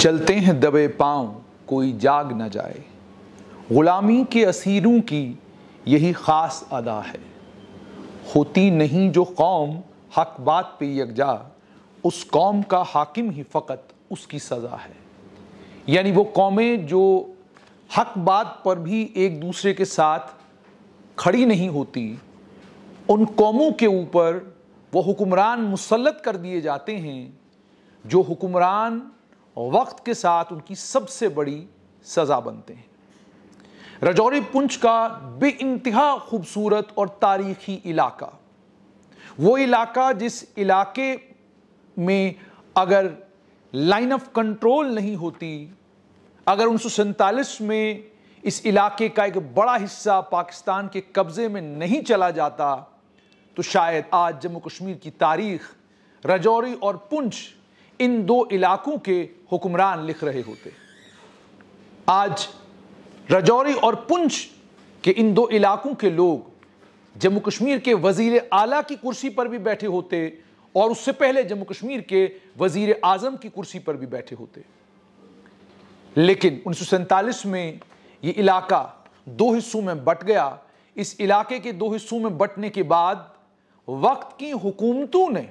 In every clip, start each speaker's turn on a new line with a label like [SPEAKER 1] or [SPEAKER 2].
[SPEAKER 1] चलते हैं दबे पाँव कोई जाग न जाए ग़ुलामी के असीरों की यही ख़ास अदा है होती नहीं जो कौम हक बात पे यकजा उस कौम का हाकिम ही फ़कत उसकी सज़ा है यानी वो कौमें जो हक बात पर भी एक दूसरे के साथ खड़ी नहीं होती उन कौमों के ऊपर वो हुक्मरान मुसलत कर दिए जाते हैं जो हुक्मरान वक्त के साथ उनकी सबसे बड़ी सज़ा बनते हैं रजौरी पुंछ का बे इंतहा खूबसूरत और तारीखी इलाका वो इलाका जिस इलाके में अगर लाइन ऑफ कंट्रोल नहीं होती अगर उन्नीस में इस इलाके का एक बड़ा हिस्सा पाकिस्तान के कब्ज़े में नहीं चला जाता तो शायद आज जम्मू कश्मीर की तारीख रजौरी और पुंछ इन दो इलाकों के हुक्मरान लिख रहे होते आज रजौरी और पुंछ के इन दो इलाकों के लोग जम्मू कश्मीर के वजीर आला की कुर्सी पर भी बैठे होते और उससे पहले जम्मू कश्मीर के वजीर आजम की कुर्सी पर भी बैठे होते लेकिन उन्नीस में ये इलाका दो हिस्सों में बट गया इस इलाके के दो हिस्सों में बटने के बाद वक्त की हुकूमतों ने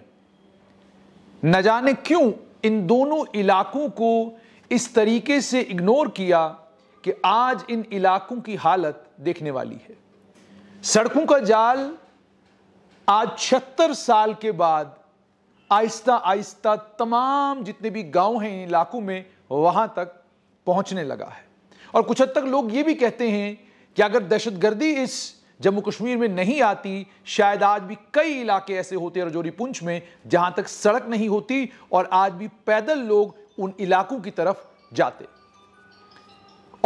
[SPEAKER 1] न जाने क्यों इन दोनों इलाकों को इस तरीके से इग्नोर किया कि आज इन इलाकों की हालत देखने वाली है सड़कों का जाल आज छिहत्तर साल के बाद आहिस्ता आहिस्ता तमाम जितने भी गांव हैं इलाकों में वहां तक पहुंचने लगा है और कुछ हद तक लोग ये भी कहते हैं कि अगर दहशतगर्दी इस जम्मू कश्मीर में नहीं आती शायद आज भी कई इलाके ऐसे होते रजौरी पुंछ में जहां तक सड़क नहीं होती और आज भी पैदल लोग उन इलाकों की तरफ जाते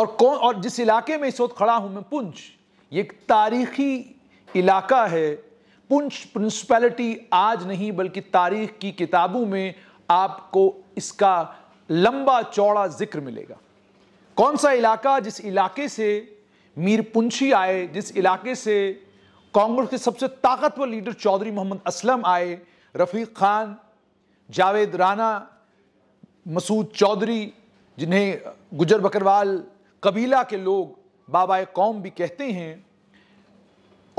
[SPEAKER 1] और कौन और जिस इलाके में इस वक्त खड़ा हूं मैं पुंछ ये एक तारीखी इलाका है पुंछ प्रिंसिपैलिटी आज नहीं बल्कि तारीख की किताबों में आपको इसका लंबा चौड़ा जिक्र मिलेगा कौन सा इलाका जिस इलाके से मीरपुंछी आए जिस इलाके से कांग्रेस के सबसे ताकतवर लीडर चौधरी मोहम्मद असलम आए रफ़ीक खान जावेद राना मसूद चौधरी जिन्हें गुजर बकरवाल कबीला के लोग बाबा कौम भी कहते हैं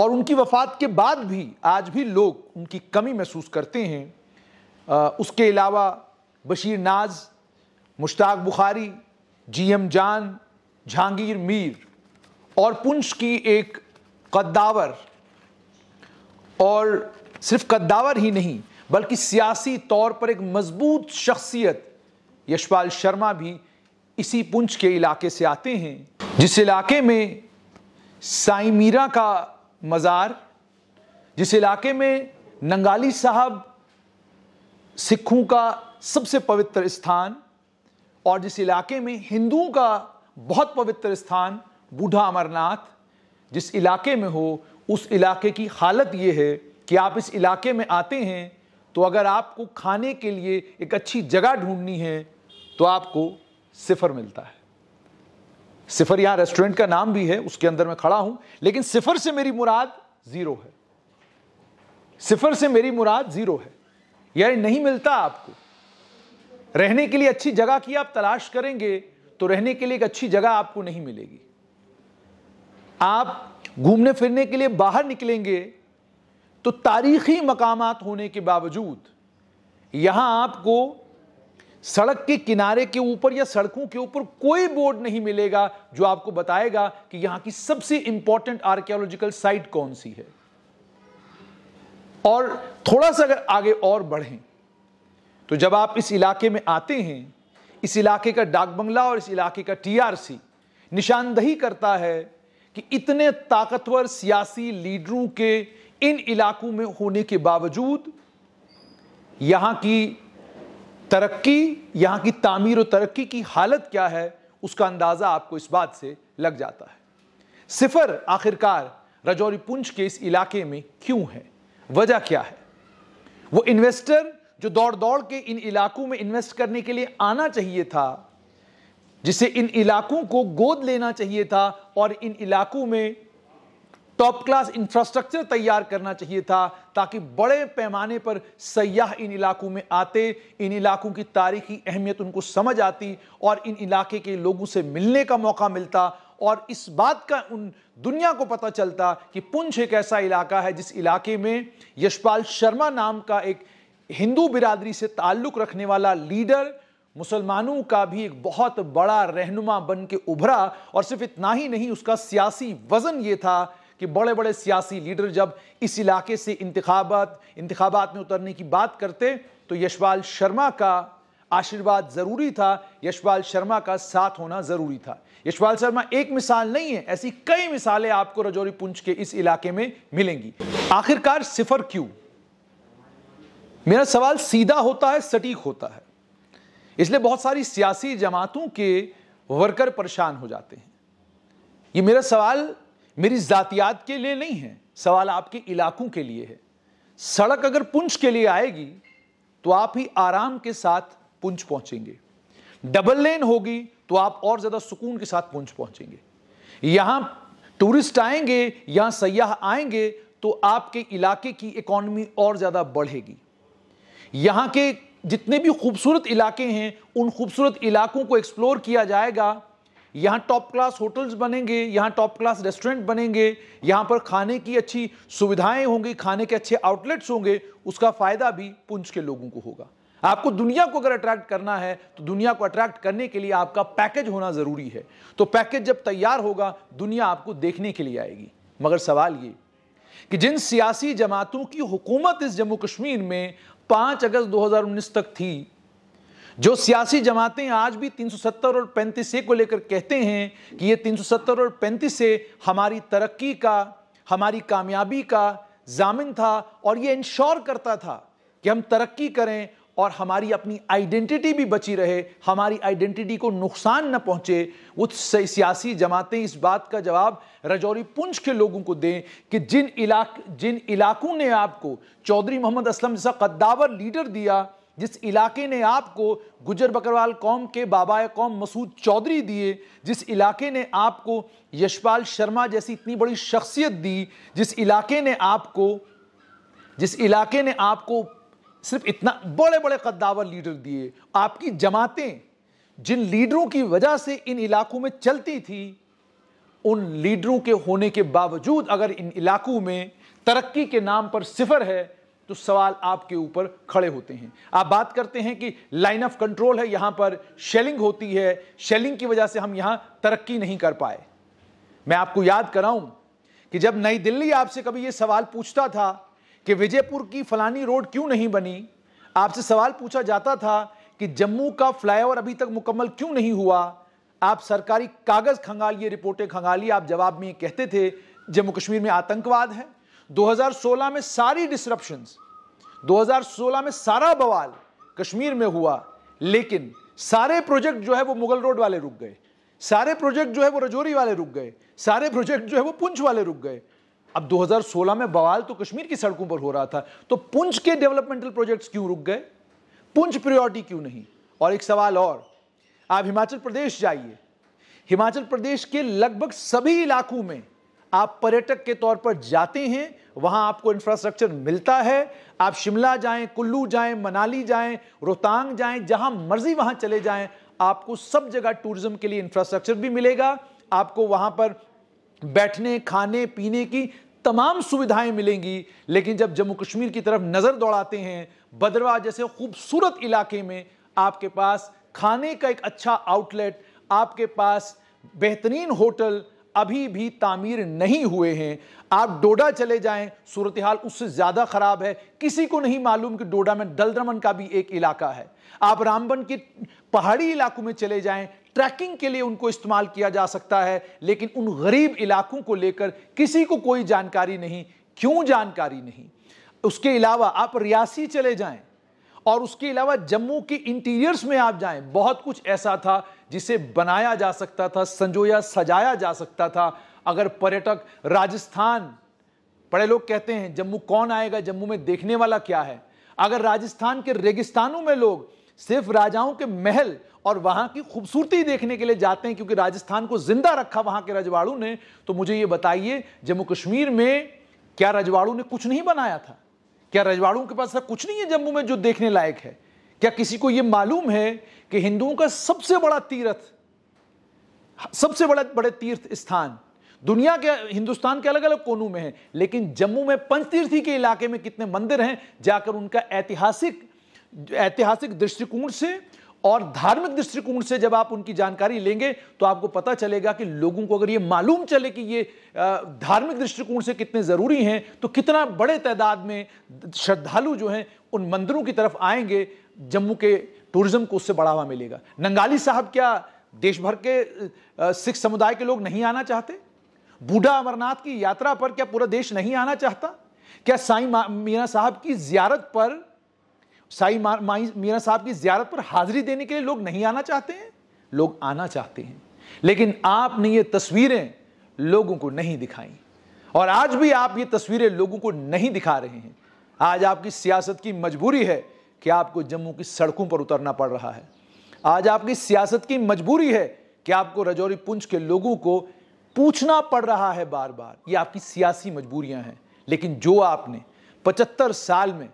[SPEAKER 1] और उनकी वफात के बाद भी आज भी लोग उनकी कमी महसूस करते हैं आ, उसके अलावा बशीर नाज मुश्ताक बुखारी जी एम जान जहांगीर मीर और पुंछ की एक कद्दावर और सिर्फ कद्दावर ही नहीं बल्कि सियासी तौर पर एक मजबूत शख्सियत यशपाल शर्मा भी इसी पुंछ के इलाके से आते हैं जिस इलाके में साई मीरा का मज़ार जिस इलाके में नंगाली साहब सिखों का सबसे पवित्र स्थान और जिस इलाके में हिंदुओं का बहुत पवित्र स्थान बूढ़ा अमरनाथ जिस इलाके में हो उस इलाके की हालत ये है कि आप इस इलाके में आते हैं तो अगर आपको खाने के लिए एक अच्छी जगह ढूंढनी है तो आपको सिफर मिलता है सिफर यहाँ रेस्टोरेंट का नाम भी है उसके अंदर मैं खड़ा हूं लेकिन सिफर से मेरी मुराद जीरो है सिफर से मेरी मुराद जीरो है यानी नहीं मिलता आपको रहने के लिए अच्छी जगह की आप तलाश करेंगे तो रहने के लिए एक अच्छी जगह आपको नहीं मिलेगी आप घूमने फिरने के लिए बाहर निकलेंगे तो तारीखी मकाम होने के बावजूद यहां आपको सड़क के किनारे के ऊपर या सड़कों के ऊपर कोई बोर्ड नहीं मिलेगा जो आपको बताएगा कि यहां की सबसे इंपॉर्टेंट आर्कियोलॉजिकल साइट कौन सी है और थोड़ा सा अगर आगे और बढ़ें तो जब आप इस इलाके में आते हैं इस इलाके का डाक बंगला और इस इलाके का टीआरसी निशानदही करता है कि इतने ताकतवर सियासी लीडरों के इन इलाकों में होने के बावजूद यहां की तरक्की यहां की तामीर और तरक्की की हालत क्या है उसका अंदाज़ा आपको इस बात से लग जाता है सिफर आखिरकार रजौरी पुंछ के इस इलाके में क्यों है वजह क्या है वो इन्वेस्टर जो दौड़ दौड़ के इन इलाकों में इन्वेस्ट करने के लिए आना चाहिए था जिसे इन इलाकों को गोद लेना चाहिए था और इन इलाकों में टॉप क्लास इंफ्रास्ट्रक्चर तैयार करना चाहिए था ताकि बड़े पैमाने पर सयाह इन इलाकों में आते इन इलाकों की तारीखी अहमियत उनको समझ आती और इन इलाके के लोगों से मिलने का मौका मिलता और इस बात का उन दुनिया को पता चलता कि पुंछ एक ऐसा इलाका है जिस इलाके में यशपाल शर्मा नाम का एक हिंदू बिरादरी से ताल्लुक़ रखने वाला लीडर मुसलमानों का भी एक बहुत बड़ा रहनुमा बन के उभरा और सिर्फ इतना ही नहीं उसका सियासी वजन ये था कि बड़े बड़े सियासी लीडर जब इस इलाके से इंतबात इंतबात में उतरने की बात करते तो यशपाल शर्मा का आशीर्वाद ज़रूरी था यशपाल शर्मा का साथ होना ज़रूरी था यशपाल शर्मा एक मिसाल नहीं है ऐसी कई मिसालें आपको रजौरी पुंछ के इस इलाके में मिलेंगी आखिरकार सिफर क्यों मेरा सवाल सीधा होता है सटीक होता है इसलिए बहुत सारी सियासी जमातों के वर्कर परेशान हो जाते हैं ये मेरा सवाल मेरी ज़ातियात के लिए नहीं है सवाल आपके इलाकों के लिए है सड़क अगर पुंछ के लिए आएगी तो आप ही आराम के साथ पुंछ पहुंचेंगे डबल लेन होगी तो आप और ज़्यादा सुकून के साथ पुंछ पहुंचेंगे यहाँ टूरिस्ट आएंगे यहाँ सयाह आएंगे तो आपके इलाके की इकोनॉमी और ज़्यादा बढ़ेगी यहाँ के जितने भी खूबसूरत इलाके हैं उन खूबसूरत इलाकों को एक्सप्लोर किया जाएगा यहाँ टॉप क्लास होटल्स बनेंगे यहाँ टॉप क्लास रेस्टोरेंट बनेंगे यहाँ पर खाने की अच्छी सुविधाएं होंगी खाने के अच्छे आउटलेट्स होंगे उसका फ़ायदा भी पुंछ के लोगों को होगा आपको दुनिया को अगर अट्रैक्ट करना है तो दुनिया को अट्रैक्ट करने के लिए आपका पैकेज होना ज़रूरी है तो पैकेज जब तैयार होगा दुनिया आपको देखने के लिए आएगी मगर सवाल ये कि जिन सियासी जमातों की हुकूमत इस जम्मू कश्मीर में पांच अगस्त 2019 तक थी जो सियासी जमातें आज भी 370 और 35 ए को लेकर कहते हैं कि ये 370 और 35 ए हमारी तरक्की का हमारी कामयाबी का जामिन था और ये इंश्योर करता था कि हम तरक्की करें और हमारी अपनी आइडेंटिटी भी बची रहे हमारी आइडेंटिटी को नुकसान न पहुंचे वो सियासी जमातें इस बात का जवाब रजौरी पुंछ के लोगों को दें कि जिन इलाक जिन इलाकों ने आपको चौधरी मोहम्मद असलम जैसा कद्दावर लीडर दिया जिस इलाके ने आपको गुजर बकरवाल कौम के बाबा कौम मसूद चौधरी दिए जिस इलाके ने आपको यशपाल शर्मा जैसी इतनी बड़ी शख्सियत दी जिस इलाके ने आपको जिस इलाके ने आपको सिर्फ इतना बड़े बड़े कद्दावर लीडर दिए आपकी जमातें जिन लीडरों की वजह से इन इलाकों में चलती थी उन लीडरों के होने के बावजूद अगर इन इलाकों में तरक्की के नाम पर सिफर है तो सवाल आपके ऊपर खड़े होते हैं आप बात करते हैं कि लाइन ऑफ कंट्रोल है यहां पर शेलिंग होती है शेलिंग की वजह से हम यहां तरक्की नहीं कर पाए मैं आपको याद कराऊं कि जब नई दिल्ली आपसे कभी यह सवाल पूछता था कि विजयपुर की फलानी रोड क्यों नहीं बनी आपसे सवाल पूछा जाता था कि जम्मू का फ्लाईओवर अभी तक मुकम्मल क्यों नहीं हुआ आप सरकारी कागज खंगालिए रिपोर्टें खंगालिए आप जवाब में कहते थे जम्मू कश्मीर में आतंकवाद है 2016 में सारी डिसरप्शन 2016 में सारा बवाल कश्मीर में हुआ लेकिन सारे प्रोजेक्ट जो है वो मुगल रोड वाले रुक गए सारे प्रोजेक्ट जो है वो रजौरी वाले रुक गए सारे प्रोजेक्ट जो है वो पुंछ वाले रुक गए अब 2016 में बवाल तो कश्मीर की सड़कों पर हो रहा था तो पुंज के डेवलपमेंटल प्रोजेक्ट्स क्यों रुक गए पुंज प्रायोरिटी क्यों नहीं और एक सवाल और आप हिमाचल प्रदेश जाइए हिमाचल प्रदेश के लगभग सभी इलाकों में आप पर्यटक के तौर पर जाते हैं वहां आपको इंफ्रास्ट्रक्चर मिलता है आप शिमला जाएं कुल्लू जाएं मनाली जाएं रोहतांग जाएं जहां मर्जी वहां चले जाएं आपको सब जगह टूरिज्म के लिए इंफ्रास्ट्रक्चर भी मिलेगा आपको वहां पर बैठने खाने पीने की तमाम सुविधाएं मिलेंगी लेकिन जब जम्मू कश्मीर की तरफ नज़र दौड़ाते हैं बदरवा जैसे खूबसूरत इलाके में आपके पास खाने का एक अच्छा आउटलेट आपके पास बेहतरीन होटल अभी भी तामीर नहीं हुए हैं आप डोडा चले जाएं सूरत हाल उससे ज़्यादा ख़राब है किसी को नहीं मालूम कि डोडा में दलद्रमन का भी एक इलाका है आप रामबन के पहाड़ी इलाकों में चले जाएं ट्रैकिंग के लिए उनको इस्तेमाल किया जा सकता है लेकिन उन गरीब इलाकों को लेकर किसी को कोई जानकारी नहीं क्यों जानकारी नहीं उसके अलावा आप रियासी चले जाएं और उसके अलावा जम्मू के इंटीरियर्स में आप जाएं बहुत कुछ ऐसा था जिसे बनाया जा सकता था संजोया सजाया जा सकता था अगर पर्यटक राजस्थान बड़े लोग कहते हैं जम्मू कौन आएगा जम्मू में देखने वाला क्या है अगर राजस्थान के रेगिस्तानों में लोग सिर्फ राजाओं के महल और वहां की खूबसूरती देखने के लिए जाते हैं क्योंकि राजस्थान को जिंदा रखा वहां के रजवाड़ू ने तो मुझे ये बताइए जम्मू कश्मीर में क्या रजवाड़ू ने कुछ नहीं बनाया था क्या रजवाड़ू के पास कुछ नहीं है जम्मू में जो देखने लायक है क्या किसी को यह मालूम है कि हिंदुओं का सबसे बड़ा तीर्थ सबसे बड़ा बड़े तीर्थ स्थान दुनिया के हिंदुस्तान के अलग अलग कोनों में है लेकिन जम्मू में पंचतीर्थी के इलाके में कितने मंदिर हैं जाकर उनका ऐतिहासिक ऐतिहासिक दृष्टिकोण से और धार्मिक दृष्टिकोण से जब आप उनकी जानकारी लेंगे तो आपको पता चलेगा कि लोगों को अगर ये मालूम चले कि ये धार्मिक दृष्टिकोण से कितने ज़रूरी हैं तो कितना बड़े तादाद में श्रद्धालु जो हैं उन मंदिरों की तरफ आएंगे जम्मू के टूरिज्म को उससे बढ़ावा मिलेगा नंगाली साहब क्या देश भर के सिख समुदाय के लोग नहीं आना चाहते बूढ़ा अमरनाथ की यात्रा पर क्या पूरा देश नहीं आना चाहता क्या साईं मीना साहब की जियारत पर साई मीरा साहब की ज्यारत पर हाजिरी देने के लिए लोग नहीं आना चाहते हैं लोग आना चाहते हैं लेकिन आपने ये तस्वीरें लोगों को नहीं दिखाई और आज भी आप ये तस्वीरें लोगों को नहीं दिखा रहे हैं आज आपकी सियासत की मजबूरी है कि आपको जम्मू की सड़कों पर उतरना पड़ रहा है आज आपकी सियासत की मजबूरी है कि आपको रजौरी पुंछ के लोगों को पूछना पड़ रहा है बार बार ये आपकी सियासी मजबूरियां हैं लेकिन जो आपने पचहत्तर साल में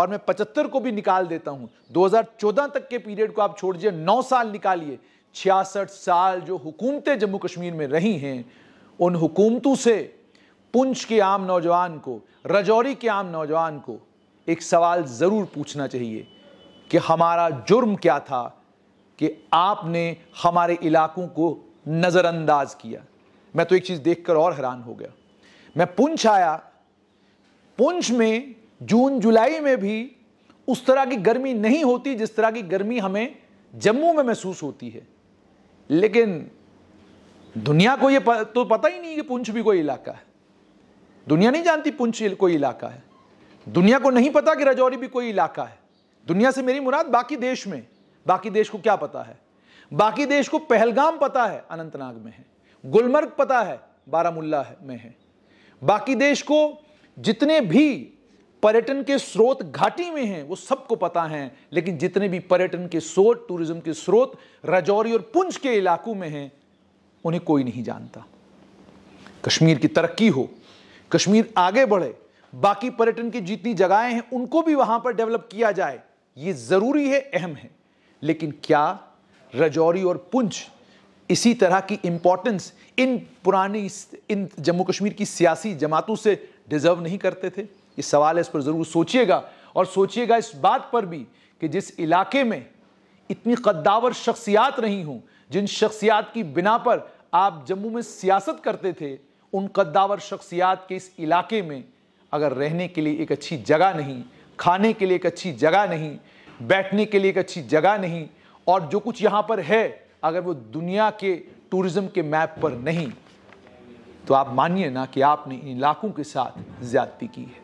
[SPEAKER 1] और मैं पचहत्तर को भी निकाल देता हूं 2014 तक के पीरियड को आप छोड़ दीजिए नौ साल निकालिए छियासठ साल जो हुकूमतें जम्मू कश्मीर में रही हैं उन हुकूमतों से पुंछ के आम नौजवान को रजौरी के आम नौजवान को एक सवाल ज़रूर पूछना चाहिए कि हमारा जुर्म क्या था कि आपने हमारे इलाकों को नज़रअंदाज किया मैं तो एक चीज़ देखकर और हैरान हो गया मैं पुंछ आया पुंछ में जून जुलाई में भी उस तरह की गर्मी नहीं होती जिस तरह की गर्मी हमें जम्मू में महसूस होती है लेकिन दुनिया को ये तो पता ही नहीं कि पुंछ भी कोई इलाका है दुनिया नहीं जानती पुंछ कोई इलाका है दुनिया को नहीं पता कि रजौरी भी कोई इलाका है दुनिया से मेरी मुराद बाकी देश में बाकी देश को क्या पता है बाकी देश को पहलगाम पता है अनंतनाग में है गुलमर्ग पता है बारामुल्ला में है बाकी देश को जितने भी पर्यटन के स्रोत घाटी में हैं वो सबको पता है लेकिन जितने भी पर्यटन के स्रोत टूरिज्म के स्रोत राजौरी और पुंछ के इलाकों में हैं उन्हें कोई नहीं जानता कश्मीर की तरक्की हो कश्मीर आगे बढ़े बाकी पर्यटन की जितनी जगहें हैं उनको भी वहां पर डेवलप किया जाए ये ज़रूरी है अहम है लेकिन क्या रजौरी और पुंछ इसी तरह की इंपॉर्टेंस इन पुरानी इन जम्मू कश्मीर की सियासी जमातों से डिजर्व नहीं करते थे ये सवाल है इस पर ज़रूर सोचिएगा और सोचिएगा इस बात पर भी कि जिस इलाके में इतनी कद्दावर शख्सियात नहीं हों जिन शख्सियात की बिना पर आप जम्मू में सियासत करते थे उन कद्दावर शख्सियात के इस इलाके में अगर रहने के लिए एक अच्छी जगह नहीं खाने के लिए एक अच्छी जगह नहीं बैठने के लिए एक अच्छी जगह नहीं और जो कुछ यहाँ पर है अगर वो दुनिया के टूरिज़्म के मैप पर नहीं तो आप मानिए ना कि आपने इन इलाकों के साथ ज़्यादती की है